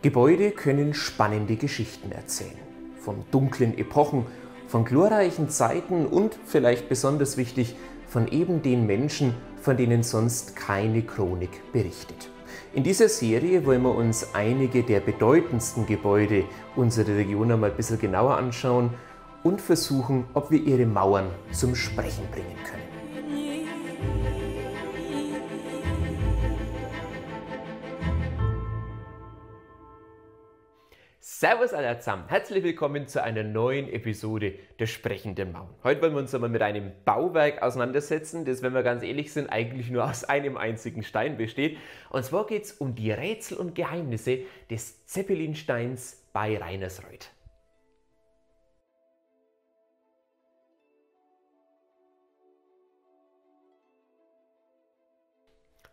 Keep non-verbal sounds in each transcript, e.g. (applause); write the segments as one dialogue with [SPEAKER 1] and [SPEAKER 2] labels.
[SPEAKER 1] Gebäude können spannende Geschichten erzählen. Von dunklen Epochen, von glorreichen Zeiten und, vielleicht besonders wichtig, von eben den Menschen, von denen sonst keine Chronik berichtet. In dieser Serie wollen wir uns einige der bedeutendsten Gebäude unserer Region einmal ein bisschen genauer anschauen und versuchen, ob wir ihre Mauern zum Sprechen bringen können. Servus alle zusammen, herzlich willkommen zu einer neuen Episode der Sprechenden Mauern. Heute wollen wir uns einmal mit einem Bauwerk auseinandersetzen, das, wenn wir ganz ehrlich sind, eigentlich nur aus einem einzigen Stein besteht. Und zwar geht es um die Rätsel und Geheimnisse des Zeppelinsteins bei Reinersreuth.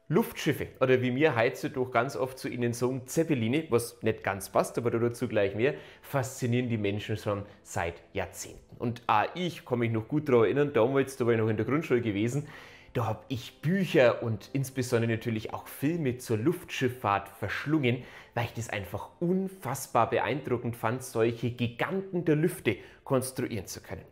[SPEAKER 1] Luftschiffe oder wie mir heizt heutzutage ganz oft zu ihnen sagen, Zeppeline, was nicht ganz passt, aber dazu gleich mehr, faszinieren die Menschen schon seit Jahrzehnten. Und auch ich kann mich noch gut daran erinnern, damals, da war ich noch in der Grundschule gewesen, da habe ich Bücher und insbesondere natürlich auch Filme zur Luftschifffahrt verschlungen, weil ich das einfach unfassbar beeindruckend fand, solche Giganten der Lüfte konstruieren zu können.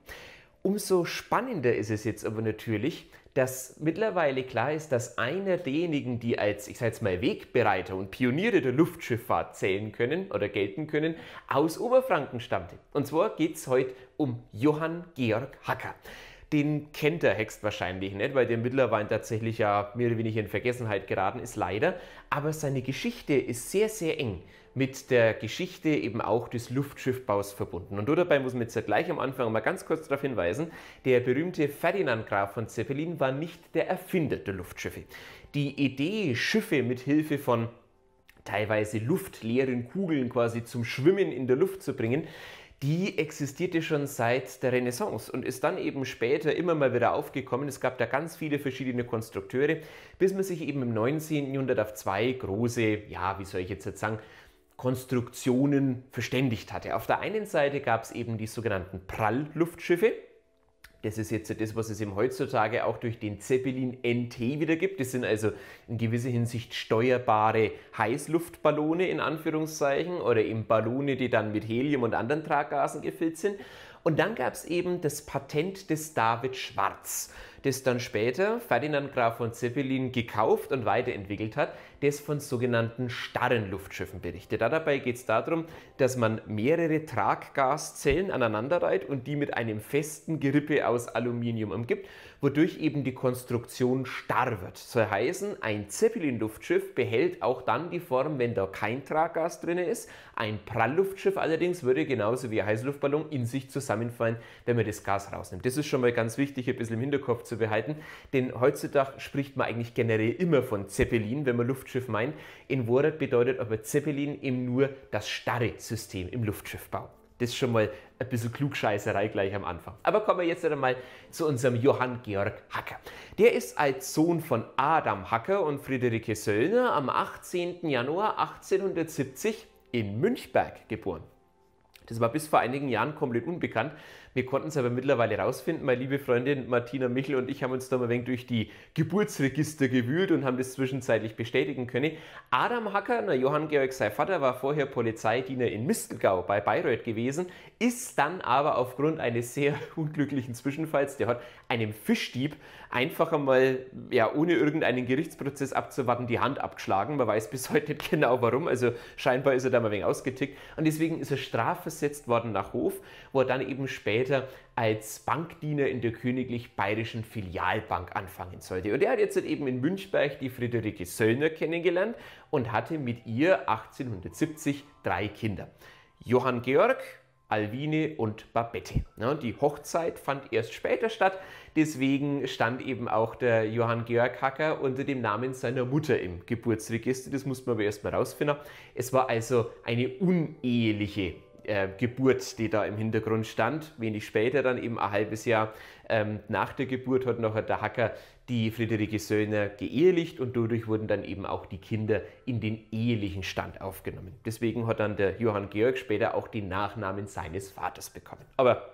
[SPEAKER 1] Umso spannender ist es jetzt aber natürlich, dass mittlerweile klar ist, dass einer derjenigen, die als, ich sage jetzt mal, Wegbereiter und Pioniere der Luftschifffahrt zählen können oder gelten können, aus Oberfranken stammte. Und zwar geht es heute um Johann Georg Hacker. Den kennt der Hext wahrscheinlich nicht, weil der mittlerweile tatsächlich ja mehr oder weniger in Vergessenheit geraten ist, leider. Aber seine Geschichte ist sehr, sehr eng mit der Geschichte eben auch des Luftschiffbaus verbunden. Und dabei muss man jetzt ja gleich am Anfang mal ganz kurz darauf hinweisen, der berühmte Ferdinand Graf von Zeppelin war nicht der Erfinder der Luftschiffe. Die Idee, Schiffe mit Hilfe von teilweise luftleeren Kugeln quasi zum Schwimmen in der Luft zu bringen, die existierte schon seit der Renaissance und ist dann eben später immer mal wieder aufgekommen. Es gab da ganz viele verschiedene Konstrukteure, bis man sich eben im 19. Jahrhundert auf zwei große, ja, wie soll ich jetzt, jetzt sagen, Konstruktionen verständigt hatte. Auf der einen Seite gab es eben die sogenannten Prallluftschiffe. Das ist jetzt das, was es eben heutzutage auch durch den Zeppelin NT wieder gibt. Das sind also in gewisser Hinsicht steuerbare Heißluftballone in Anführungszeichen oder eben Ballone, die dann mit Helium und anderen Traggasen gefüllt sind. Und dann gab es eben das Patent des David Schwarz das dann später Ferdinand Graf von Zeppelin gekauft und weiterentwickelt hat, das von sogenannten starren Luftschiffen berichtet. Dabei geht es darum, dass man mehrere Traggaszellen aneinanderreiht und die mit einem festen Gerippe aus Aluminium umgibt, wodurch eben die Konstruktion starr wird. Das Soll heißen, ein Zeppelin-Luftschiff behält auch dann die Form, wenn da kein Traggas drin ist. Ein Prallluftschiff allerdings würde genauso wie ein Heißluftballon in sich zusammenfallen, wenn man das Gas rausnimmt. Das ist schon mal ganz wichtig, ein bisschen im Hinterkopf zu zu behalten. Denn heutzutage spricht man eigentlich generell immer von Zeppelin, wenn man Luftschiff meint. In Worat bedeutet aber Zeppelin eben nur das starre System im Luftschiffbau. Das ist schon mal ein bisschen Klugscheißerei gleich am Anfang. Aber kommen wir jetzt einmal zu unserem Johann Georg Hacker. Der ist als Sohn von Adam Hacker und Friederike Söllner am 18. Januar 1870 in Münchberg geboren. Das war bis vor einigen Jahren komplett unbekannt. Wir konnten es aber mittlerweile rausfinden. Meine liebe Freundin Martina Michel und ich haben uns da mal ein wenig durch die Geburtsregister gewühlt und haben das zwischenzeitlich bestätigen können. Adam Hacker, na, Johann Georg sein Vater, war vorher Polizeidiener in Mistelgau bei Bayreuth gewesen, ist dann aber aufgrund eines sehr (laughs) unglücklichen Zwischenfalls, der hat einem Fischdieb einfach einmal, ja, ohne irgendeinen Gerichtsprozess abzuwarten, die Hand abgeschlagen. Man weiß bis heute nicht genau warum. Also scheinbar ist er da mal wenig ausgetickt. Und deswegen ist er strafversetzt worden nach Hof, wo er dann eben später als Bankdiener in der königlich bayerischen Filialbank anfangen sollte. Und er hat jetzt eben in Münchberg die Friederike Söllner kennengelernt und hatte mit ihr 1870 drei Kinder. Johann Georg, Alvine und Babette. Ne, die Hochzeit fand erst später statt, deswegen stand eben auch der Johann Georg Hacker unter dem Namen seiner Mutter im Geburtsregister. Das musste man aber erst mal rausfinden. Es war also eine uneheliche äh, Geburt, die da im Hintergrund stand. Wenig später, dann eben ein halbes Jahr ähm, nach der Geburt, hat noch der Hacker die Friederike Söhne geehelicht und dadurch wurden dann eben auch die Kinder in den ehelichen Stand aufgenommen. Deswegen hat dann der Johann Georg später auch den Nachnamen seines Vaters bekommen. Aber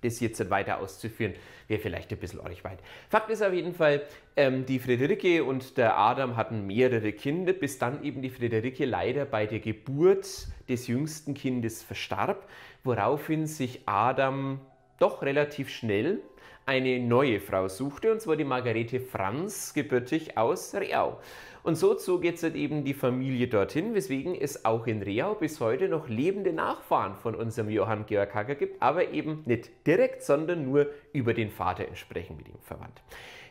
[SPEAKER 1] das jetzt weiter auszuführen, wäre vielleicht ein bisschen euch weit. Fakt ist auf jeden Fall, ähm, die Friederike und der Adam hatten mehrere Kinder, bis dann eben die Friederike leider bei der Geburt des jüngsten Kindes verstarb, woraufhin sich Adam doch relativ schnell eine neue Frau suchte, und zwar die Margarete Franz, gebürtig aus Reau. Und so zog jetzt halt eben die Familie dorthin, weswegen es auch in Reau bis heute noch lebende Nachfahren von unserem Johann Georg Hager gibt, aber eben nicht direkt, sondern nur über den Vater entsprechend mit ihm verwandt.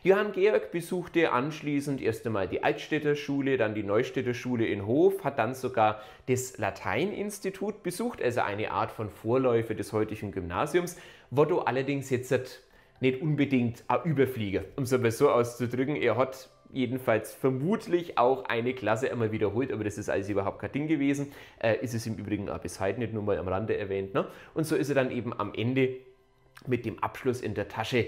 [SPEAKER 1] Johann Georg besuchte anschließend erst einmal die Altstädter Schule, dann die Neustädter Schule in Hof, hat dann sogar das Lateininstitut besucht, also eine Art von Vorläufer des heutigen Gymnasiums, wo du allerdings jetzt halt nicht unbedingt ein Überflieger, um es aber so auszudrücken. Er hat jedenfalls vermutlich auch eine Klasse einmal wiederholt, aber das ist alles überhaupt kein Ding gewesen. Äh, ist es im Übrigen auch bis heute nicht nur mal am Rande erwähnt. Ne? Und so ist er dann eben am Ende mit dem Abschluss in der Tasche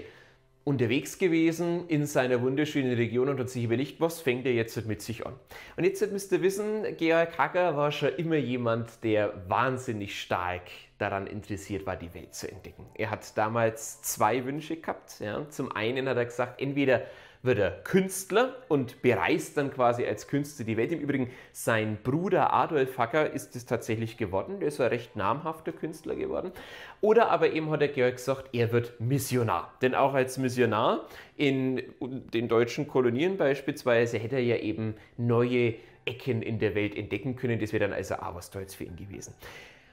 [SPEAKER 1] unterwegs gewesen in seiner wunderschönen Region und hat sich überlegt, was fängt er jetzt mit sich an. Und jetzt müsst ihr wissen, Georg Hacker war schon immer jemand, der wahnsinnig stark daran interessiert war, die Welt zu entdecken. Er hat damals zwei Wünsche gehabt. Ja. Zum einen hat er gesagt, entweder wird er Künstler und bereist dann quasi als Künstler die Welt. Im Übrigen, sein Bruder Adolf Hacker ist es tatsächlich geworden. Der ist ein recht namhafter Künstler geworden. Oder aber eben hat der Georg gesagt, er wird Missionar. Denn auch als Missionar in den deutschen Kolonien beispielsweise hätte er ja eben neue Ecken in der Welt entdecken können. Das wäre dann also auch was Tolles für ihn gewesen.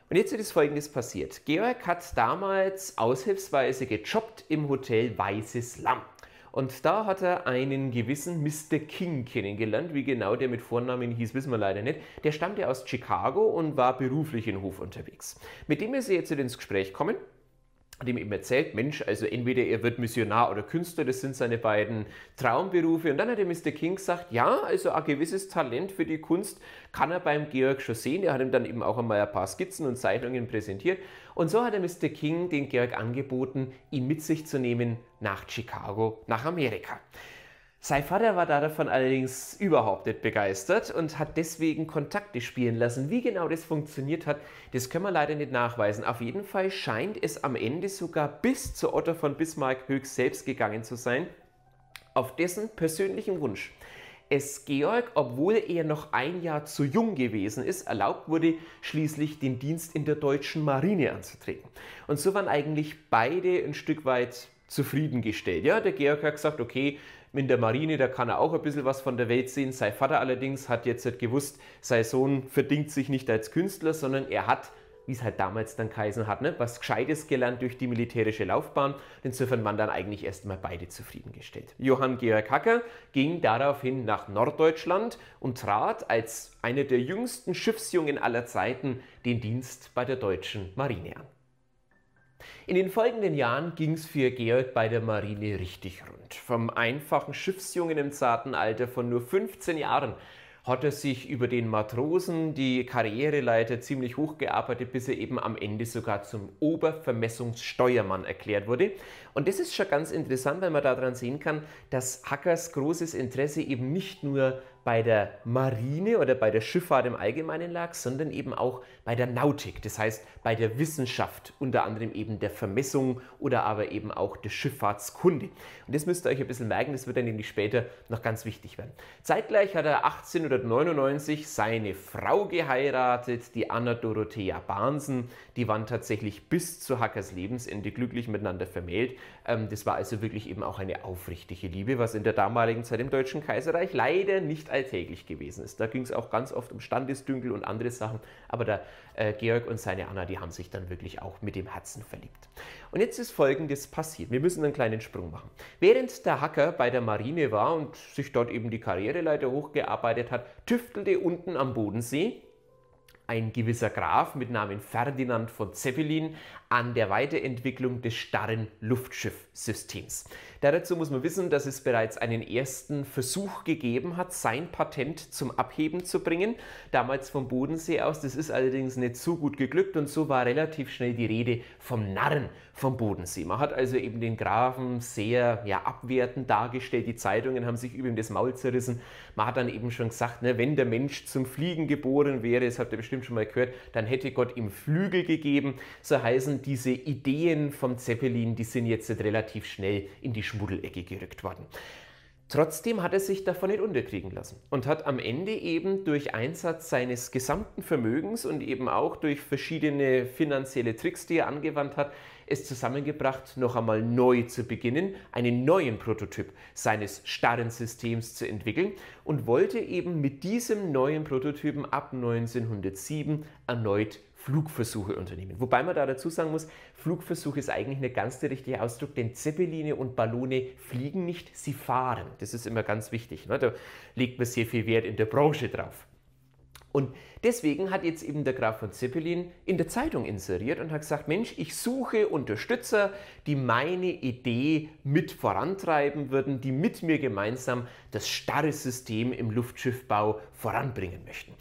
[SPEAKER 1] Und jetzt ist Folgendes passiert. Georg hat damals aushilfsweise gejobbt im Hotel Weißes Lamm. Und da hat er einen gewissen Mr. King kennengelernt. Wie genau der mit Vornamen hieß, wissen wir leider nicht. Der stammte aus Chicago und war beruflich in Hof unterwegs. Mit dem ist er jetzt ins Gespräch kommen dem eben erzählt, Mensch, also entweder er wird Missionar oder Künstler, das sind seine beiden Traumberufe. Und dann hat der Mr. King gesagt, ja, also ein gewisses Talent für die Kunst kann er beim Georg schon sehen. Er hat ihm dann eben auch einmal ein paar Skizzen und Zeichnungen präsentiert. Und so hat er Mr. King den Kirk angeboten, ihn mit sich zu nehmen nach Chicago, nach Amerika. Sein Vater war davon allerdings überhaupt nicht begeistert und hat deswegen Kontakte spielen lassen. Wie genau das funktioniert hat, das können wir leider nicht nachweisen. Auf jeden Fall scheint es am Ende sogar bis zu Otto von Bismarck höchst selbst gegangen zu sein, auf dessen persönlichen Wunsch es Georg, obwohl er noch ein Jahr zu jung gewesen ist, erlaubt wurde, schließlich den Dienst in der deutschen Marine anzutreten. Und so waren eigentlich beide ein Stück weit zufriedengestellt. Ja, der Georg hat gesagt, okay, in der Marine, da kann er auch ein bisschen was von der Welt sehen. Sein Vater allerdings hat jetzt halt gewusst, sein Sohn verdingt sich nicht als Künstler, sondern er hat wie es halt damals dann Kaiser hat, ne? was Gescheites gelernt durch die militärische Laufbahn. Insofern waren dann eigentlich erstmal beide zufriedengestellt. Johann Georg Hacker ging daraufhin nach Norddeutschland und trat als einer der jüngsten Schiffsjungen aller Zeiten den Dienst bei der deutschen Marine an. In den folgenden Jahren ging es für Georg bei der Marine richtig rund. Vom einfachen Schiffsjungen im zarten Alter von nur 15 Jahren hat er sich über den Matrosen die Karriereleiter ziemlich hoch gearbeitet, bis er eben am Ende sogar zum Obervermessungssteuermann erklärt wurde. Und das ist schon ganz interessant, weil man daran sehen kann, dass Hackers großes Interesse eben nicht nur bei der Marine oder bei der Schifffahrt im Allgemeinen lag, sondern eben auch bei der Nautik, das heißt bei der Wissenschaft, unter anderem eben der Vermessung oder aber eben auch der Schifffahrtskunde. Und das müsst ihr euch ein bisschen merken, das wird dann nämlich später noch ganz wichtig werden. Zeitgleich hat er 1899 seine Frau geheiratet, die Anna Dorothea Bahnsen. Die waren tatsächlich bis zu Hackers Lebensende glücklich miteinander vermählt. Ähm, das war also wirklich eben auch eine aufrichtige Liebe, was in der damaligen Zeit im Deutschen Kaiserreich leider nicht alltäglich gewesen ist. Da ging es auch ganz oft um Standesdünkel und andere Sachen, aber der äh, Georg und seine Anna, die haben sich dann wirklich auch mit dem Herzen verliebt. Und jetzt ist Folgendes passiert. Wir müssen einen kleinen Sprung machen. Während der Hacker bei der Marine war und sich dort eben die Karriereleiter hochgearbeitet hat, tüftelte unten am Bodensee ein gewisser Graf mit Namen Ferdinand von Zeppelin an der Weiterentwicklung des starren Luftschiffsystems. Dazu muss man wissen, dass es bereits einen ersten Versuch gegeben hat, sein Patent zum Abheben zu bringen, damals vom Bodensee aus. Das ist allerdings nicht so gut geglückt und so war relativ schnell die Rede vom Narren vom Bodensee. Man hat also eben den Grafen sehr ja, abwertend dargestellt, die Zeitungen haben sich über ihm das Maul zerrissen. Man hat dann eben schon gesagt, ne, wenn der Mensch zum Fliegen geboren wäre, das habt ihr bestimmt bestimmt schon mal gehört, dann hätte Gott ihm Flügel gegeben. So heißen diese Ideen vom Zeppelin, die sind jetzt relativ schnell in die Schmuddelecke gerückt worden. Trotzdem hat er sich davon nicht unterkriegen lassen und hat am Ende eben durch Einsatz seines gesamten Vermögens und eben auch durch verschiedene finanzielle Tricks, die er angewandt hat, es zusammengebracht, noch einmal neu zu beginnen, einen neuen Prototyp seines starren Systems zu entwickeln und wollte eben mit diesem neuen Prototypen ab 1907 erneut Flugversuche unternehmen. Wobei man da dazu sagen muss, Flugversuch ist eigentlich nicht ganz der richtige Ausdruck, denn Zeppeline und Ballone fliegen nicht, sie fahren. Das ist immer ganz wichtig. Ne? Da legt man sehr viel Wert in der Branche drauf. Und deswegen hat jetzt eben der Graf von Zeppelin in der Zeitung inseriert und hat gesagt, Mensch, ich suche Unterstützer, die meine Idee mit vorantreiben würden, die mit mir gemeinsam das starre System im Luftschiffbau voranbringen möchten.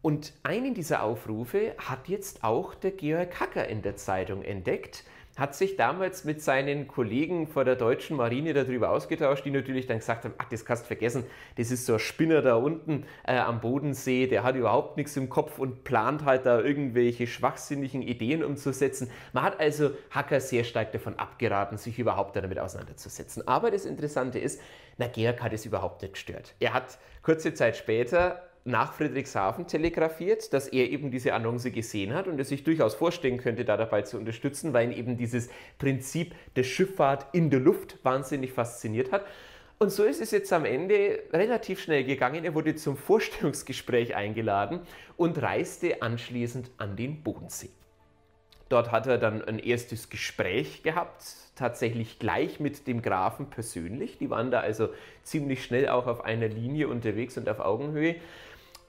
[SPEAKER 1] Und einen dieser Aufrufe hat jetzt auch der Georg Hacker in der Zeitung entdeckt, hat sich damals mit seinen Kollegen vor der deutschen Marine darüber ausgetauscht, die natürlich dann gesagt haben, ach, das kannst du vergessen, das ist so ein Spinner da unten äh, am Bodensee, der hat überhaupt nichts im Kopf und plant halt da irgendwelche schwachsinnigen Ideen umzusetzen. Man hat also Hacker sehr stark davon abgeraten, sich überhaupt damit auseinanderzusetzen. Aber das Interessante ist, na, Georg hat es überhaupt nicht gestört. Er hat kurze Zeit später nach Friedrichshafen telegrafiert, dass er eben diese Annonce gesehen hat und es sich durchaus vorstellen könnte, da dabei zu unterstützen, weil ihn eben dieses Prinzip der Schifffahrt in der Luft wahnsinnig fasziniert hat. Und so ist es jetzt am Ende relativ schnell gegangen. Er wurde zum Vorstellungsgespräch eingeladen und reiste anschließend an den Bodensee. Dort hat er dann ein erstes Gespräch gehabt tatsächlich gleich mit dem Grafen persönlich. Die waren da also ziemlich schnell auch auf einer Linie unterwegs und auf Augenhöhe.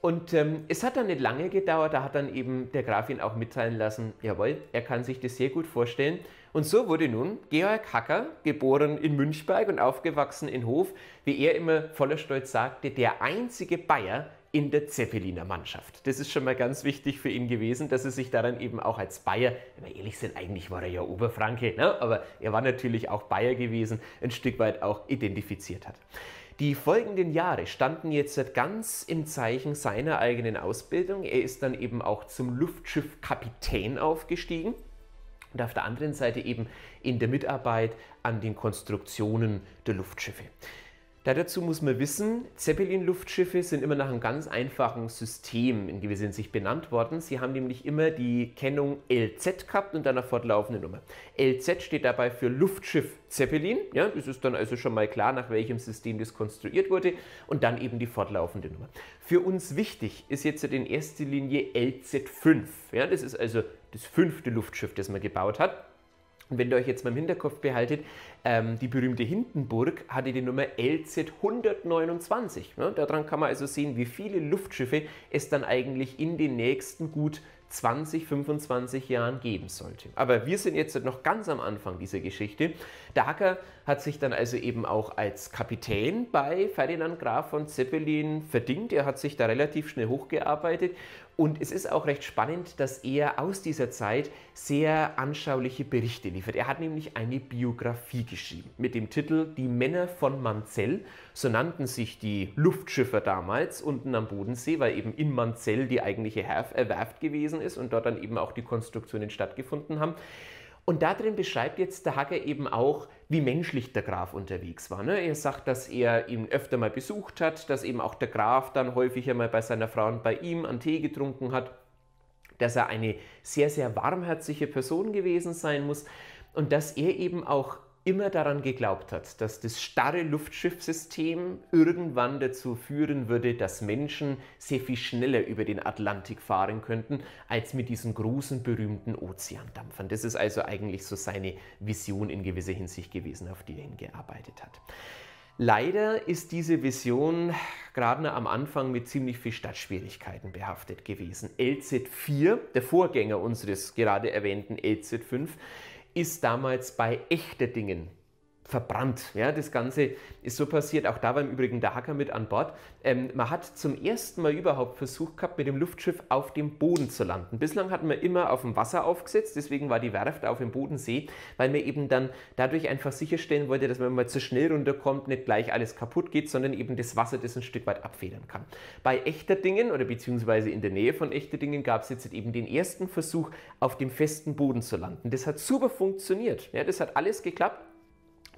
[SPEAKER 1] Und ähm, es hat dann nicht lange gedauert, da hat dann eben der Graf ihn auch mitteilen lassen, jawohl, er kann sich das sehr gut vorstellen. Und so wurde nun Georg Hacker, geboren in Münchberg und aufgewachsen in Hof, wie er immer voller Stolz sagte, der einzige Bayer, in der Zeppeliner Mannschaft. Das ist schon mal ganz wichtig für ihn gewesen, dass er sich daran eben auch als Bayer, wenn wir ehrlich sind, eigentlich war er ja Oberfranke, ne? aber er war natürlich auch Bayer gewesen, ein Stück weit auch identifiziert hat. Die folgenden Jahre standen jetzt ganz im Zeichen seiner eigenen Ausbildung. Er ist dann eben auch zum Luftschiffkapitän aufgestiegen und auf der anderen Seite eben in der Mitarbeit an den Konstruktionen der Luftschiffe. Dazu muss man wissen, Zeppelin-Luftschiffe sind immer nach einem ganz einfachen System in gewisser Hinsicht benannt worden. Sie haben nämlich immer die Kennung LZ gehabt und dann eine fortlaufende Nummer. LZ steht dabei für Luftschiff Zeppelin. Ja, das ist dann also schon mal klar, nach welchem System das konstruiert wurde. Und dann eben die fortlaufende Nummer. Für uns wichtig ist jetzt in erster Linie LZ5. Ja, das ist also das fünfte Luftschiff, das man gebaut hat. Und wenn ihr euch jetzt mal im Hinterkopf behaltet, ähm, die berühmte Hindenburg hatte die Nummer LZ 129. Ne? Daran kann man also sehen, wie viele Luftschiffe es dann eigentlich in den nächsten gut 20, 25 Jahren geben sollte. Aber wir sind jetzt noch ganz am Anfang dieser Geschichte. Der hat sich dann also eben auch als Kapitän bei Ferdinand Graf von Zeppelin verdient. Er hat sich da relativ schnell hochgearbeitet und es ist auch recht spannend, dass er aus dieser Zeit sehr anschauliche Berichte liefert. Er hat nämlich eine Biografie geschrieben mit dem Titel Die Männer von Manzell. So nannten sich die Luftschiffer damals unten am Bodensee, weil eben in Manzell die eigentliche äh, Werft gewesen ist und dort dann eben auch die Konstruktionen stattgefunden haben. Und darin beschreibt jetzt der Hacker eben auch wie menschlich der Graf unterwegs war. Ne? Er sagt, dass er ihn öfter mal besucht hat, dass eben auch der Graf dann häufiger mal bei seiner Frau und bei ihm an Tee getrunken hat, dass er eine sehr, sehr warmherzige Person gewesen sein muss und dass er eben auch immer daran geglaubt hat, dass das starre Luftschiffsystem irgendwann dazu führen würde, dass Menschen sehr viel schneller über den Atlantik fahren könnten, als mit diesen großen berühmten Ozeandampfern. Das ist also eigentlich so seine Vision in gewisser Hinsicht gewesen, auf die er hingearbeitet hat. Leider ist diese Vision gerade am Anfang mit ziemlich viel Stadtschwierigkeiten behaftet gewesen. LZ4, der Vorgänger unseres gerade erwähnten LZ5, ist damals bei echte Dingen verbrannt. Ja, das Ganze ist so passiert. Auch da war im Übrigen der Hacker mit an Bord. Ähm, man hat zum ersten Mal überhaupt versucht gehabt, mit dem Luftschiff auf dem Boden zu landen. Bislang hatten wir immer auf dem Wasser aufgesetzt, deswegen war die Werft auf dem Bodensee, weil man eben dann dadurch einfach sicherstellen wollte, dass man mal zu schnell runterkommt, nicht gleich alles kaputt geht, sondern eben das Wasser das ein Stück weit abfedern kann. Bei echter Dingen oder beziehungsweise in der Nähe von echter Dingen gab es jetzt eben den ersten Versuch, auf dem festen Boden zu landen. Das hat super funktioniert. Ja, das hat alles geklappt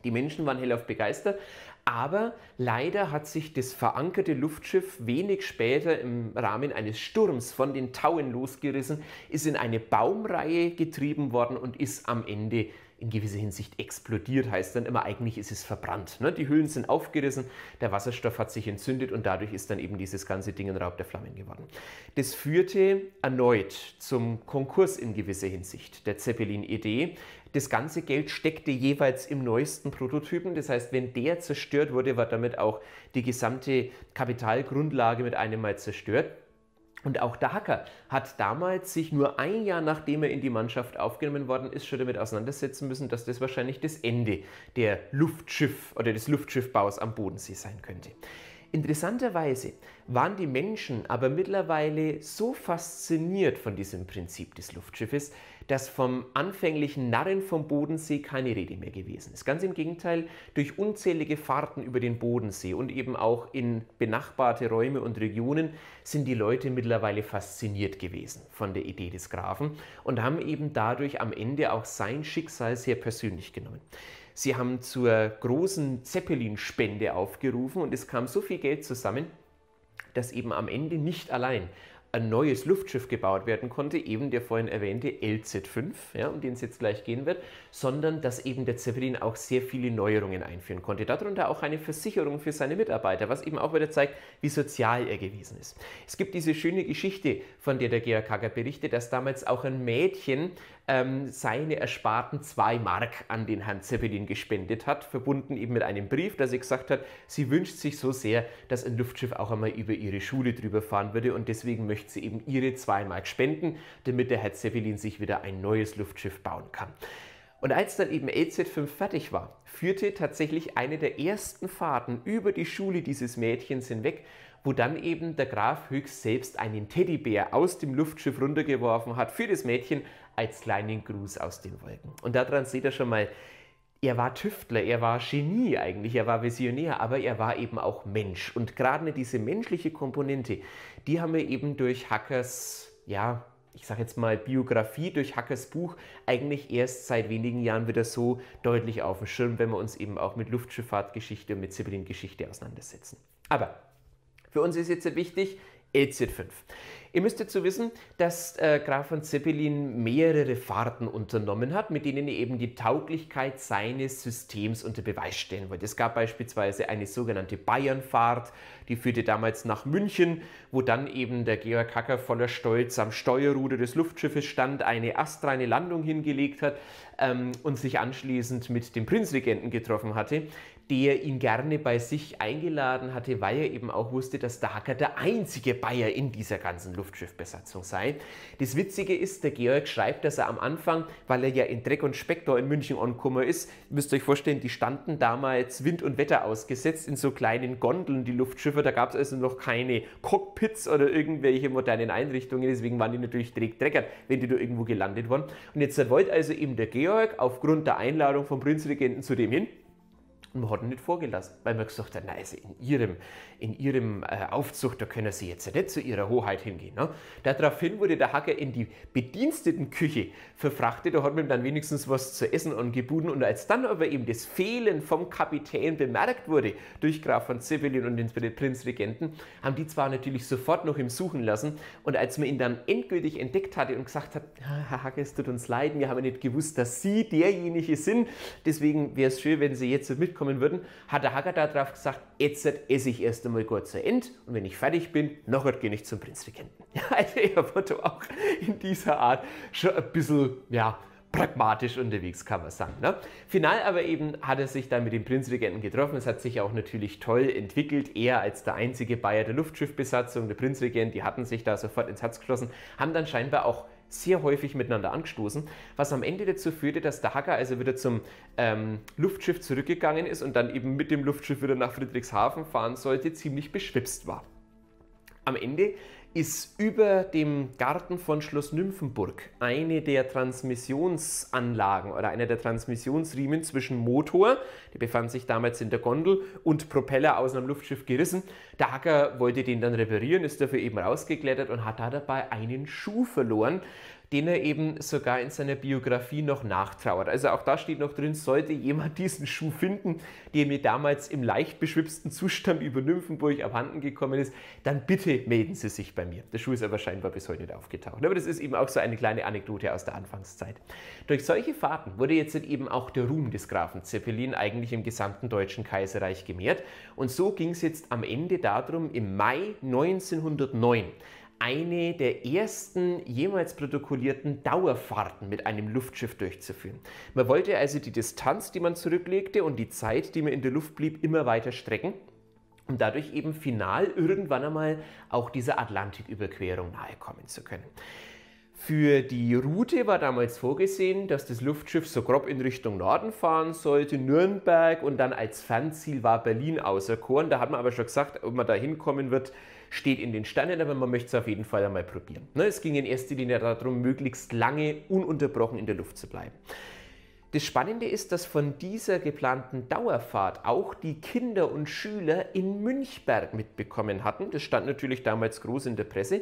[SPEAKER 1] die Menschen waren hellauf begeistert, aber leider hat sich das verankerte Luftschiff wenig später im Rahmen eines Sturms von den Tauen losgerissen, ist in eine Baumreihe getrieben worden und ist am Ende in gewisser Hinsicht explodiert, heißt dann immer, eigentlich ist es verbrannt. Ne? Die Hüllen sind aufgerissen, der Wasserstoff hat sich entzündet und dadurch ist dann eben dieses ganze Ding ein Raub der Flammen geworden. Das führte erneut zum Konkurs in gewisser Hinsicht. Der Zeppelin idee das ganze Geld steckte jeweils im neuesten Prototypen. Das heißt, wenn der zerstört wurde, war damit auch die gesamte Kapitalgrundlage mit einem Mal zerstört. Und auch der Hacker hat damals sich nur ein Jahr nachdem er in die Mannschaft aufgenommen worden ist, schon damit auseinandersetzen müssen, dass das wahrscheinlich das Ende der Luftschiff oder des Luftschiffbaus am Bodensee sein könnte. Interessanterweise waren die Menschen aber mittlerweile so fasziniert von diesem Prinzip des Luftschiffes, dass vom anfänglichen Narren vom Bodensee keine Rede mehr gewesen ist. Ganz im Gegenteil, durch unzählige Fahrten über den Bodensee und eben auch in benachbarte Räume und Regionen sind die Leute mittlerweile fasziniert gewesen von der Idee des Grafen und haben eben dadurch am Ende auch sein Schicksal sehr persönlich genommen. Sie haben zur großen Zeppelin-Spende aufgerufen und es kam so viel Geld zusammen, dass eben am Ende nicht allein ein neues Luftschiff gebaut werden konnte, eben der vorhin erwähnte LZ-5, ja, um den es jetzt gleich gehen wird, sondern dass eben der Zeppelin auch sehr viele Neuerungen einführen konnte. Darunter auch eine Versicherung für seine Mitarbeiter, was eben auch wieder zeigt, wie sozial er gewesen ist. Es gibt diese schöne Geschichte, von der der Georg Kager berichtet, dass damals auch ein Mädchen ähm, seine ersparten zwei Mark an den Herrn Zeppelin gespendet hat, verbunden eben mit einem Brief, dass sie gesagt hat, sie wünscht sich so sehr, dass ein Luftschiff auch einmal über ihre Schule drüber fahren würde und deswegen möchte sie eben ihre zwei Mark spenden, damit der Herr Zeppelin sich wieder ein neues Luftschiff bauen kann. Und als dann eben LZ5 fertig war, führte tatsächlich eine der ersten Fahrten über die Schule dieses Mädchens hinweg wo dann eben der Graf höchst selbst einen Teddybär aus dem Luftschiff runtergeworfen hat für das Mädchen als kleinen Gruß aus den Wolken. Und daran seht ihr schon mal, er war Tüftler, er war Genie eigentlich, er war Visionär, aber er war eben auch Mensch. Und gerade diese menschliche Komponente, die haben wir eben durch Hackers, ja, ich sage jetzt mal Biografie, durch Hackers Buch eigentlich erst seit wenigen Jahren wieder so deutlich auf dem Schirm, wenn wir uns eben auch mit Luftschifffahrtgeschichte und mit Zeppelingeschichte auseinandersetzen. Aber für uns ist jetzt wichtig LZ5. Ihr müsst dazu wissen, dass äh, Graf von Zeppelin mehrere Fahrten unternommen hat, mit denen er eben die Tauglichkeit seines Systems unter Beweis stellen wollte. Es gab beispielsweise eine sogenannte Bayernfahrt, die führte damals nach München, wo dann eben der Georg Hacker voller Stolz am Steuerruder des Luftschiffes stand, eine astreine Landung hingelegt hat ähm, und sich anschließend mit dem Prinzregenten getroffen hatte der ihn gerne bei sich eingeladen hatte, weil er eben auch wusste, dass der der einzige Bayer in dieser ganzen Luftschiffbesatzung sei. Das Witzige ist, der Georg schreibt, dass er am Anfang, weil er ja in Dreck und Spektor in München angekommen ist, müsst ihr euch vorstellen, die standen damals Wind und Wetter ausgesetzt in so kleinen Gondeln, die Luftschiffe, da gab es also noch keine Cockpits oder irgendwelche modernen Einrichtungen, deswegen waren die natürlich direkt dreckert, wenn die da irgendwo gelandet waren. Und jetzt wollte also eben der Georg aufgrund der Einladung vom Prinzregenten zu dem hin, man hat ihn nicht vorgelassen, weil man gesagt hat, na, also in ihrem, in ihrem äh, Aufzug, da können sie jetzt nicht zu ihrer Hoheit hingehen. Ne? Daraufhin wurde der Hacker in die Bedienstetenküche verfrachtet, da hat man ihm dann wenigstens was zu essen angeboten und als dann aber eben das Fehlen vom Kapitän bemerkt wurde durch Graf von Zeppelin und den Prinzregenten, haben die zwar natürlich sofort noch ihm suchen lassen und als man ihn dann endgültig entdeckt hatte und gesagt hat, ah, Herr Hacker, es tut uns leid, wir haben ja nicht gewusst, dass Sie derjenige sind, deswegen wäre es schön, wenn Sie jetzt mitkommen kommen würden, hat der Hacker darauf gesagt, jetzt esse ich erst einmal kurz zu Ende und wenn ich fertig bin, noch Gott gehe ich zum Prinzregenten. (laughs) also er wurde auch in dieser Art schon ein bisschen, ja, pragmatisch unterwegs, kann man sagen. Ne? Final aber eben hat er sich dann mit dem Prinzregenten getroffen. Es hat sich auch natürlich toll entwickelt. Er als der einzige Bayer der Luftschiffbesatzung, der Prinzregent, die hatten sich da sofort ins Herz geschlossen, haben dann scheinbar auch sehr häufig miteinander angestoßen, was am Ende dazu führte, dass der Hacker also wieder zum ähm, Luftschiff zurückgegangen ist und dann eben mit dem Luftschiff wieder nach Friedrichshafen fahren sollte, ziemlich beschwipst war. Am Ende ist über dem Garten von Schloss Nymphenburg eine der Transmissionsanlagen oder einer der Transmissionsriemen zwischen Motor, der befand sich damals in der Gondel, und Propeller aus einem Luftschiff gerissen. Der Hacker wollte den dann reparieren, ist dafür eben rausgeklettert und hat da dabei einen Schuh verloren den er eben sogar in seiner Biografie noch nachtrauert. Also auch da steht noch drin, sollte jemand (laughs) diesen Schuh finden, der mir damals im leicht beschwipsten Zustand (laughs) über Nymphenburg abhanden gekommen ist, dann bitte melden Sie sich bei mir. Der Schuh ist aber scheinbar bis heute nicht aufgetaucht. Aber das ist eben auch so eine kleine Anekdote aus der Anfangszeit. Durch solche Fahrten wurde jetzt eben auch der Ruhm des Grafen Zeppelin eigentlich im gesamten Deutschen Kaiserreich gemehrt. Und so ging es jetzt am Ende darum, im Mai 1909 eine der ersten jemals protokollierten Dauerfahrten mit einem Luftschiff durchzuführen. Man wollte also die Distanz, die man zurücklegte und die Zeit, die man in der Luft blieb, immer weiter strecken um dadurch eben final irgendwann einmal auch dieser Atlantiküberquerung nahe kommen zu können. Für die Route war damals vorgesehen, dass das Luftschiff so grob in Richtung Norden fahren sollte, Nürnberg und dann als Fernziel war Berlin auserkoren. Da hat man aber schon gesagt, ob man da hinkommen wird, steht in den Sternen, aber man möchte es auf jeden Fall einmal probieren. Ne, es ging in erster Linie darum, möglichst lange ununterbrochen in der Luft zu bleiben. Das Spannende ist, dass von dieser geplanten Dauerfahrt auch die Kinder und Schüler in Münchberg mitbekommen hatten. Das stand natürlich damals groß in der Presse.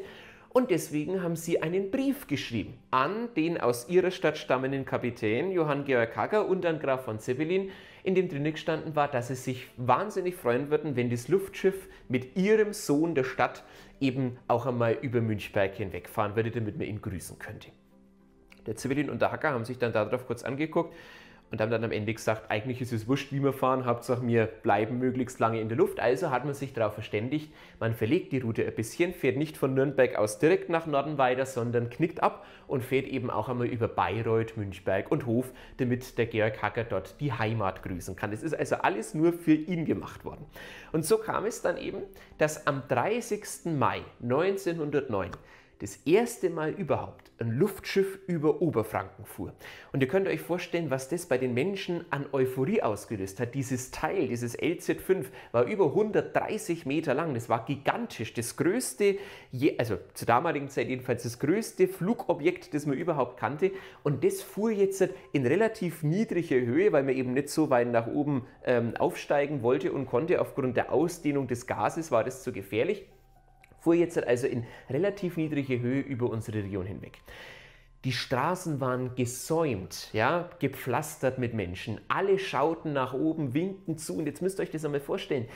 [SPEAKER 1] Und deswegen haben sie einen Brief geschrieben an den aus ihrer Stadt stammenden Kapitän Johann Georg Hager und an Graf von Zeppelin, in dem drinnen gestanden war, dass sie sich wahnsinnig freuen würden, wenn das Luftschiff mit ihrem Sohn der Stadt eben auch einmal über Münchberg hinwegfahren würde, damit man ihn grüßen könnte. Der Zivilin und der Hacker haben sich dann darauf kurz angeguckt und haben dann am Ende gesagt, eigentlich ist es wurscht, wie wir fahren, Hauptsache wir bleiben möglichst lange in der Luft. Also hat man sich darauf verständigt, man verlegt die Route ein bisschen, fährt nicht von Nürnberg aus direkt nach Norden weiter, sondern knickt ab und fährt eben auch einmal über Bayreuth, Münchberg und Hof, damit der Georg Hacker dort die Heimat grüßen kann. Es ist also alles nur für ihn gemacht worden. Und so kam es dann eben, dass am 30. Mai 1909 das erste Mal überhaupt ein Luftschiff über Oberfranken fuhr. Und ihr könnt euch vorstellen, was das bei den Menschen an Euphorie ausgelöst hat. Dieses Teil, dieses LZ5, war über 130 Meter lang. Das war gigantisch. Das größte, also zur damaligen Zeit jedenfalls, das größte Flugobjekt, das man überhaupt kannte. Und das fuhr jetzt in relativ niedriger Höhe, weil man eben nicht so weit nach oben ähm, aufsteigen wollte und konnte. Aufgrund der Ausdehnung des Gases war das zu gefährlich fuhr jetzt halt also in relativ niedrige Höhe über unsere Region hinweg. Die Straßen waren gesäumt, ja, gepflastert mit Menschen. Alle schauten nach oben, winkten zu. Und jetzt müsst ihr euch das einmal vorstellen.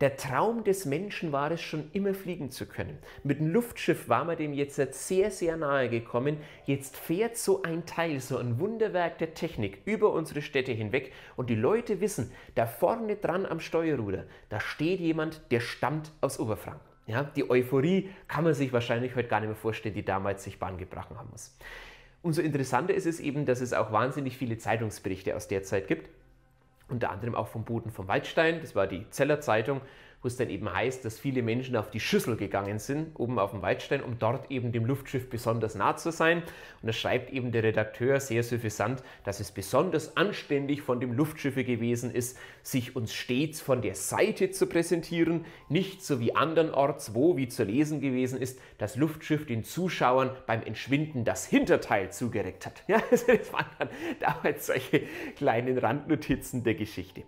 [SPEAKER 1] Der Traum des Menschen war es schon immer fliegen zu können. Mit dem Luftschiff war man dem jetzt halt sehr, sehr nahe gekommen. Jetzt fährt so ein Teil, so ein Wunderwerk der Technik über unsere Städte hinweg und die Leute wissen, da vorne dran am Steuerruder, da steht jemand, der stammt aus Oberfranken. Ja, die Euphorie kann man sich wahrscheinlich heute gar nicht mehr vorstellen, die damals sich Bahn gebrochen haben muss. Umso interessanter ist es eben, dass es auch wahnsinnig viele Zeitungsberichte aus der Zeit gibt. Unter anderem auch vom Boden vom Waldstein, das war die Zeller Zeitung, wo es dann eben heißt, dass viele Menschen auf die Schüssel gegangen sind, oben auf dem Waldstein, um dort eben dem Luftschiff besonders nah zu sein. Und da schreibt eben der Redakteur sehr suffisant, dass es besonders anständig von dem Luftschiffe gewesen ist, sich uns stets von der Seite zu präsentieren, nicht so wie andernorts, wo, wie zu lesen gewesen ist, das Luftschiff den Zuschauern beim Entschwinden das Hinterteil zugereckt hat. (laughs) Ja, also das waren dann damals solche kleinen Randnotizen der Geschichte.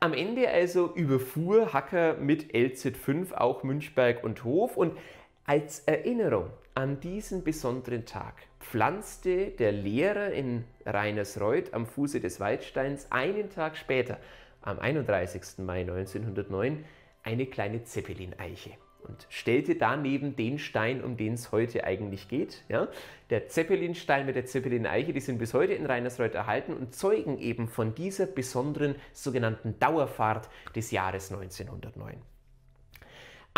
[SPEAKER 1] Am Ende also überfuhr Hacker mit LZ5 auch Münchberg und Hof und als Erinnerung an diesen besonderen Tag pflanzte der Lehrer in Reinersreuth am Fuße des Waldsteins einen Tag später, am 31. Mai 1909, eine kleine Zeppelin-Eiche und stellte daneben den Stein, um den es heute eigentlich geht. Ja? Der Zeppelinstein mit der Zeppelin-Eiche, die sind bis heute in Reinersreuth erhalten und zeugen eben von dieser besonderen sogenannten Dauerfahrt des Jahres 1909.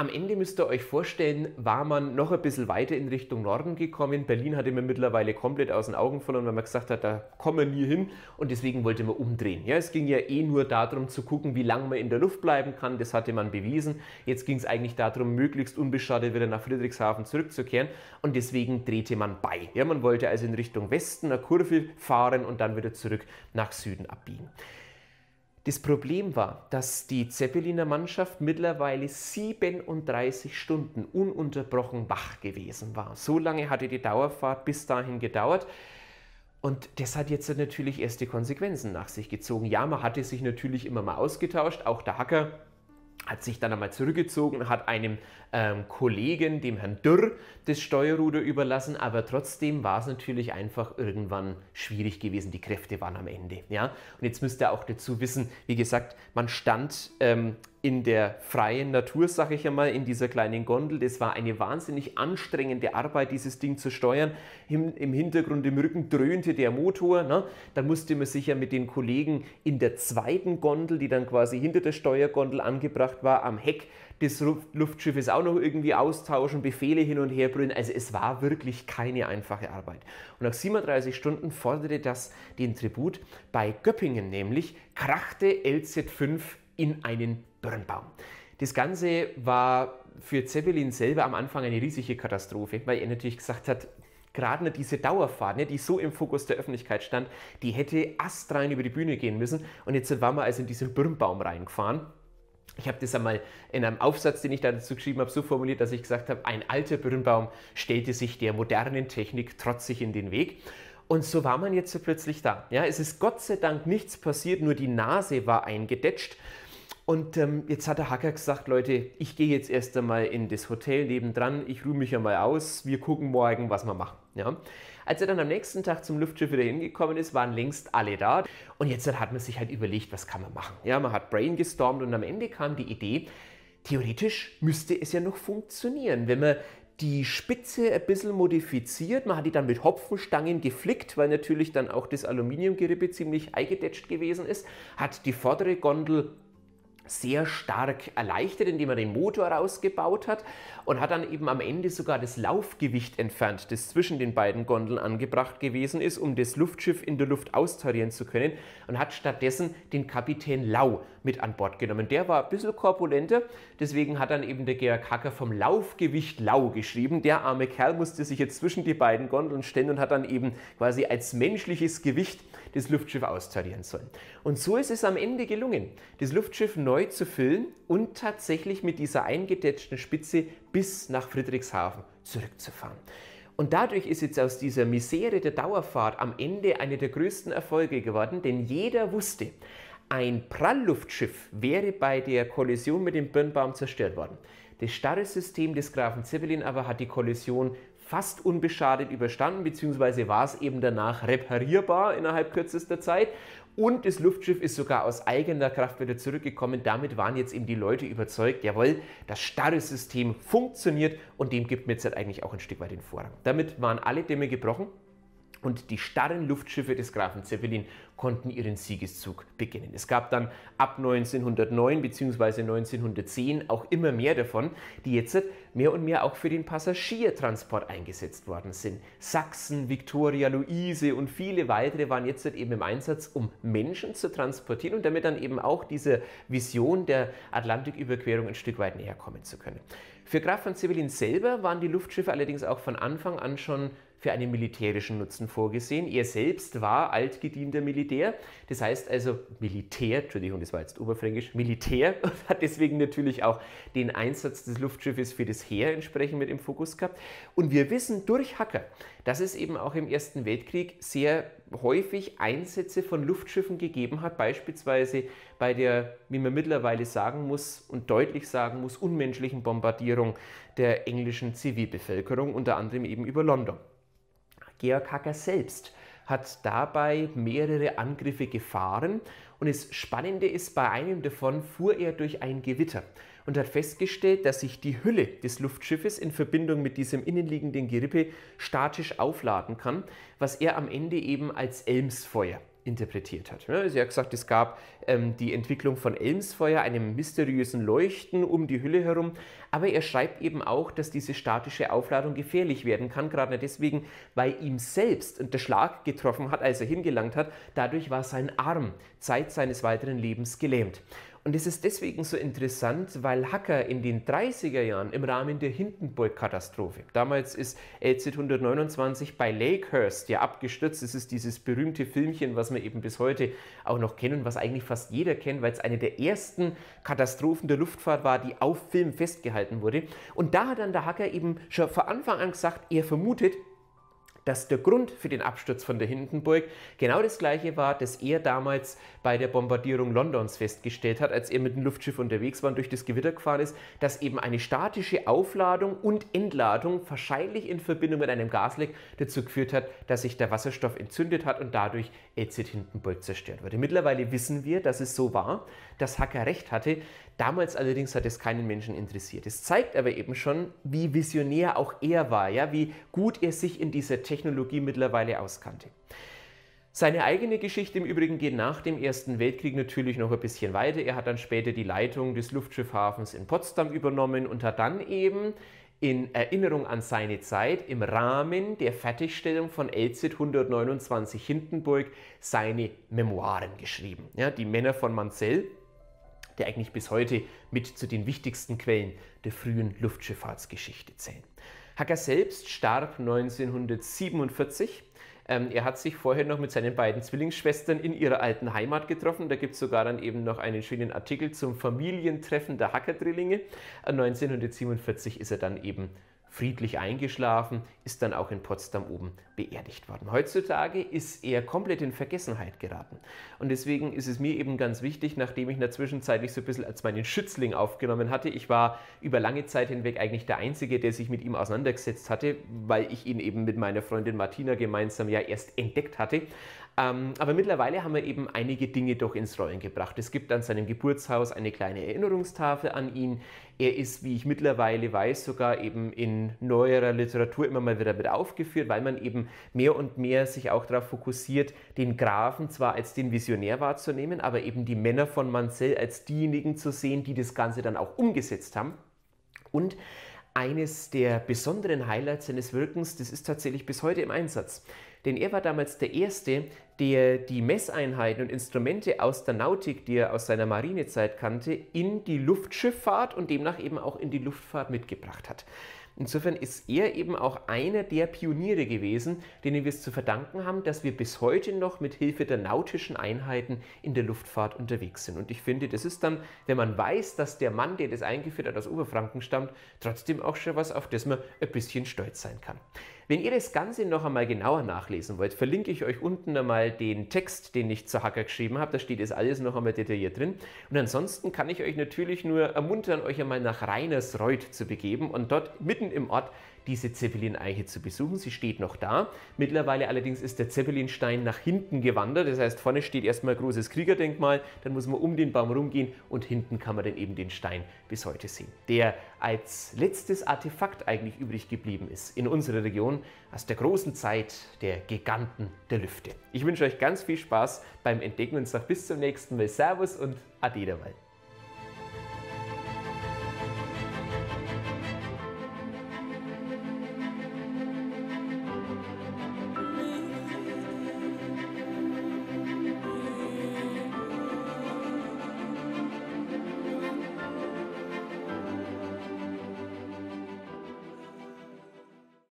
[SPEAKER 1] Am Ende müsst ihr euch vorstellen, war man noch ein bisschen weiter in Richtung Norden gekommen. Berlin hatte man mittlerweile komplett aus den Augen verloren, weil man gesagt hat, da kommen wir nie hin und deswegen wollte man umdrehen. Ja, es ging ja eh nur darum zu gucken, wie lange man in der Luft bleiben kann, das hatte man bewiesen. Jetzt ging es eigentlich darum, möglichst unbeschadet wieder nach Friedrichshafen zurückzukehren und deswegen drehte man bei. Ja, man wollte also in Richtung Westen eine Kurve fahren und dann wieder zurück nach Süden abbiegen. Das Problem war, dass die Zeppeliner Mannschaft mittlerweile 37 Stunden ununterbrochen wach gewesen war. So lange hatte die Dauerfahrt bis dahin gedauert. Und das hat jetzt natürlich erste Konsequenzen nach sich gezogen. Ja, man hatte sich natürlich immer mal ausgetauscht, auch der Hacker hat sich dann einmal zurückgezogen, hat einem ähm, Kollegen, dem Herrn Dürr, das Steuerruder überlassen, aber trotzdem war es natürlich einfach irgendwann schwierig gewesen, die Kräfte waren am Ende. Ja? Und jetzt müsst ihr auch dazu wissen, wie gesagt, man stand ähm, in der freien Natur, sage ich einmal, in dieser kleinen Gondel. Das war eine wahnsinnig anstrengende Arbeit, dieses Ding zu steuern. Im, im Hintergrund, im Rücken dröhnte der Motor. Ne? Da musste man sich ja mit den Kollegen in der zweiten Gondel, die dann quasi hinter der Steuergondel angebracht war, am Heck des Luftschiffes auch noch irgendwie austauschen, Befehle hin und her brüllen. Also es war wirklich keine einfache Arbeit. Und nach 37 Stunden forderte das den Tribut. Bei Göppingen nämlich krachte LZ5 in einen Birnbaum. Das Ganze war für Zeppelin selber am Anfang eine riesige Katastrophe, weil er natürlich gesagt hat, gerade diese Dauerfahrt, ne, die so im Fokus der Öffentlichkeit stand, die hätte astrein über die Bühne gehen müssen. Und jetzt waren wir also in diesen Birnbaum reingefahren. Ich habe das einmal in einem Aufsatz, den ich dazu geschrieben habe, so formuliert, dass ich gesagt habe, ein alter Birnbaum stellte sich der modernen Technik trotzig in den Weg. Und so war man jetzt so plötzlich da. Ja, es ist Gott sei Dank nichts passiert, nur die Nase war eingedetscht und ähm, jetzt hat der Hacker gesagt, Leute, ich gehe jetzt erst einmal in das Hotel nebendran, ich ruhe mich einmal aus, wir gucken morgen, was wir machen. Ja? Als er dann am nächsten Tag zum Luftschiff wieder hingekommen ist, waren längst alle da. Und jetzt hat man sich halt überlegt, was kann man machen. Ja, man hat brainstormt und am Ende kam die Idee, theoretisch müsste es ja noch funktionieren, wenn man die Spitze ein bisschen modifiziert. Man hat die dann mit Hopfenstangen geflickt, weil natürlich dann auch das Aluminiumgerippe ziemlich eingedetscht gewesen ist. Hat die vordere Gondel sehr stark erleichtert, indem er den Motor rausgebaut hat und hat dann eben am Ende sogar das Laufgewicht entfernt, das zwischen den beiden Gondeln angebracht gewesen ist, um das Luftschiff in der Luft austarieren zu können und hat stattdessen den Kapitän Lau mit an Bord genommen. Der war ein bisschen korpulenter, deswegen hat dann eben der Georg Hacker vom Laufgewicht Lau geschrieben. Der arme Kerl musste sich jetzt zwischen die beiden Gondeln stellen und hat dann eben quasi als menschliches Gewicht das Luftschiff austarieren sollen. Und so ist es am Ende gelungen, das Luftschiff neu zu füllen und tatsächlich mit dieser eingedetschten Spitze bis nach Friedrichshafen zurückzufahren. Und dadurch ist jetzt aus dieser Misere der Dauerfahrt am Ende eine der größten Erfolge geworden, denn jeder wusste, ein Prallluftschiff wäre bei der Kollision mit dem Birnbaum zerstört worden. Das starre System des Grafen Zeppelin aber hat die Kollision fast unbeschadet überstanden, beziehungsweise war es eben danach reparierbar innerhalb kürzester Zeit. Und das Luftschiff ist sogar aus eigener Kraft wieder zurückgekommen. Damit waren jetzt eben die Leute überzeugt, jawohl, das starre System funktioniert und dem gibt Mitzert halt eigentlich auch ein Stück weit den Vorrang. Damit waren alle Dämme gebrochen und die starren Luftschiffe des Grafen Zeppelin konnten ihren Siegeszug beginnen. Es gab dann ab 1909 bzw. 1910 auch immer mehr davon, die jetzt mehr und mehr auch für den Passagiertransport eingesetzt worden sind. Sachsen, Victoria, Luise und viele weitere waren jetzt eben im Einsatz, um Menschen zu transportieren und damit dann eben auch dieser Vision der Atlantiküberquerung ein Stück weit näher kommen zu können. Für Graf von Zeppelin selber waren die Luftschiffe allerdings auch von Anfang an schon für einen militärischen Nutzen vorgesehen. Er selbst war altgedienter Militär, das heißt also Militär, Entschuldigung, das war jetzt oberfränkisch, Militär und (laughs) hat deswegen natürlich auch den Einsatz des Luftschiffes für das Heer entsprechend mit im Fokus gehabt. Und wir wissen durch Hacker, dass es eben auch im Ersten Weltkrieg sehr häufig Einsätze von Luftschiffen gegeben hat, beispielsweise bei der, wie man mittlerweile sagen muss und deutlich sagen muss, unmenschlichen Bombardierung der englischen Zivilbevölkerung, unter anderem eben über London. Georg Hacker selbst hat dabei mehrere Angriffe gefahren und das Spannende ist, bei einem davon fuhr er durch ein Gewitter und hat festgestellt, dass sich die Hülle des Luftschiffes in Verbindung mit diesem innenliegenden Gerippe statisch aufladen kann, was er am Ende eben als Elmsfeuer interpretiert hat. Ne? Sie hat gesagt, es gab ähm, die Entwicklung von Elmsfeuer, einem mysteriösen Leuchten um die Hülle herum, aber er schreibt eben auch, dass diese statische Aufladung gefährlich werden kann, gerade deswegen, weil ihm selbst der Schlag getroffen hat, als er hingelangt hat. Dadurch war sein Arm Zeit seines weiteren Lebens gelähmt. Und es ist deswegen so interessant, weil Hacker in den 30er Jahren im Rahmen der Hindenburg-Katastrophe, damals ist LZ 129 bei Lakehurst ja abgestürzt, das ist dieses berühmte Filmchen, was wir eben bis heute auch noch kennen, was eigentlich fast jeder kennt, weil es eine der ersten Katastrophen der Luftfahrt war, die auf Film festgehalten wurde. Und da hat dann der Hacker eben schon von Anfang an gesagt, er vermutet, dass der Grund für den Absturz von der Hindenburg genau das gleiche war, das er damals bei der Bombardierung Londons festgestellt hat, als er mit dem Luftschiff unterwegs war und durch das Gewitter gefahren ist, dass eben eine statische Aufladung und Entladung wahrscheinlich in Verbindung mit einem Gasleck dazu geführt hat, dass sich der Wasserstoff entzündet hat und dadurch LZ Hindenburg zerstört wurde. Mittlerweile wissen wir, dass es so war, dass Hacker recht hatte, Damals allerdings hat es keinen Menschen interessiert. Es zeigt aber eben schon, wie visionär auch er war, ja, wie gut er sich in dieser Technologie mittlerweile auskannte. Seine eigene Geschichte im Übrigen geht nach dem Ersten Weltkrieg natürlich noch ein bisschen weiter. Er hat dann später die Leitung des Luftschiffhafens in Potsdam übernommen und hat dann eben in Erinnerung an seine Zeit im Rahmen der Fertigstellung von LZ 129 Hindenburg seine Memoiren geschrieben. Ja, die Männer von Manzell, der eigentlich bis heute mit zu den wichtigsten Quellen der frühen Luftschifffahrtsgeschichte zählen. Hacker selbst starb 1947. Ähm, er hat sich vorher noch mit seinen beiden Zwillingsschwestern in ihrer alten Heimat getroffen. Da gibt es sogar dann eben noch einen schönen Artikel zum Familientreffen der Hackerdrillinge. 1947 äh, ist er dann eben friedlich eingeschlafen, ist dann auch in Potsdam oben beerdigt worden. Heutzutage ist er komplett in Vergessenheit geraten. Und deswegen ist es mir eben ganz wichtig, nachdem ich in der Zwischenzeitlich so ein bisschen als meinen Schützling aufgenommen hatte, ich war über lange Zeit hinweg eigentlich der Einzige, der sich mit ihm auseinandergesetzt hatte, weil ich ihn eben mit meiner Freundin Martina gemeinsam ja erst entdeckt hatte. Ähm, aber mittlerweile haben wir eben einige Dinge doch ins Rollen gebracht. Es gibt an seinem Geburtshaus eine kleine Erinnerungstafel an ihn. Er ist, wie ich mittlerweile weiß, sogar eben in neuerer Literatur immer mal wieder mit aufgeführt, weil man eben mehr und mehr sich auch darauf fokussiert, den Grafen zwar als den Visionär wahrzunehmen, aber eben die Männer von Mansell als diejenigen zu sehen, die das Ganze dann auch umgesetzt haben. Und eines der besonderen Highlights seines Wirkens, das ist tatsächlich bis heute im Einsatz. Denn er war damals der Erste, der die Messeinheiten und Instrumente aus der Nautik, die er aus seiner Marinezeit kannte, in die Luftschifffahrt und demnach eben auch in die Luftfahrt mitgebracht hat. Insofern ist er eben auch einer der Pioniere gewesen, denen wir es zu verdanken haben, dass wir bis heute noch mit Hilfe der nautischen Einheiten in der Luftfahrt unterwegs sind. Und ich finde, das ist dann, wenn man weiß, dass der Mann, der das eingeführt hat, aus Oberfranken stammt, trotzdem auch schon was, auf das man ein bisschen stolz sein kann. Wenn ihr das Ganze noch einmal genauer nachlesen wollt, verlinke ich euch unten einmal den Text, den ich zu Hacker geschrieben habe. Da steht das alles noch einmal detailliert drin. Und ansonsten kann ich euch natürlich nur ermuntern, euch einmal nach Reinersreuth zu begeben und dort mitten im Ort diese Zeppelin-Eiche zu besuchen. Sie steht noch da. Mittlerweile allerdings ist der Zeppelin-Stein nach hinten gewandert. Das heißt, vorne steht erstmal ein großes Kriegerdenkmal, dann muss man um den Baum rumgehen und hinten kann man dann eben den Stein bis heute sehen, der als letztes Artefakt eigentlich übrig geblieben ist in unserer Region aus der großen Zeit der Giganten der Lüfte. Ich wünsche euch ganz viel Spaß beim Entdecken und sage bis zum nächsten Mal. Servus und Ade dabei.